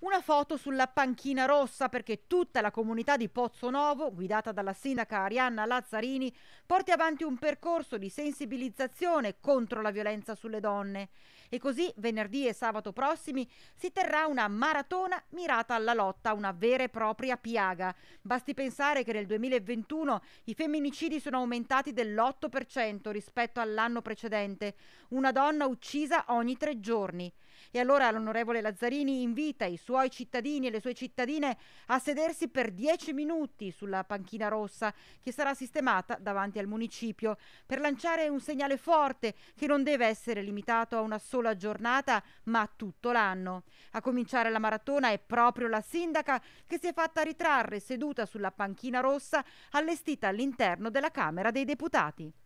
una foto sulla panchina rossa perché tutta la comunità di Pozzo Novo, guidata dalla sindaca Arianna Lazzarini, porti avanti un percorso di sensibilizzazione contro la violenza sulle donne. E così venerdì e sabato prossimi si terrà una maratona mirata alla lotta, una vera e propria piaga. Basti pensare che nel 2021 i femminicidi sono aumentati dell'8% rispetto all'anno precedente, una donna uccisa ogni tre giorni. E allora l'onorevole Lazzarini invita i suoi suoi cittadini e le sue cittadine a sedersi per 10 minuti sulla panchina rossa che sarà sistemata davanti al municipio per lanciare un segnale forte che non deve essere limitato a una sola giornata ma a tutto l'anno. A cominciare la maratona è proprio la sindaca che si è fatta ritrarre seduta sulla panchina rossa allestita all'interno della Camera dei Deputati.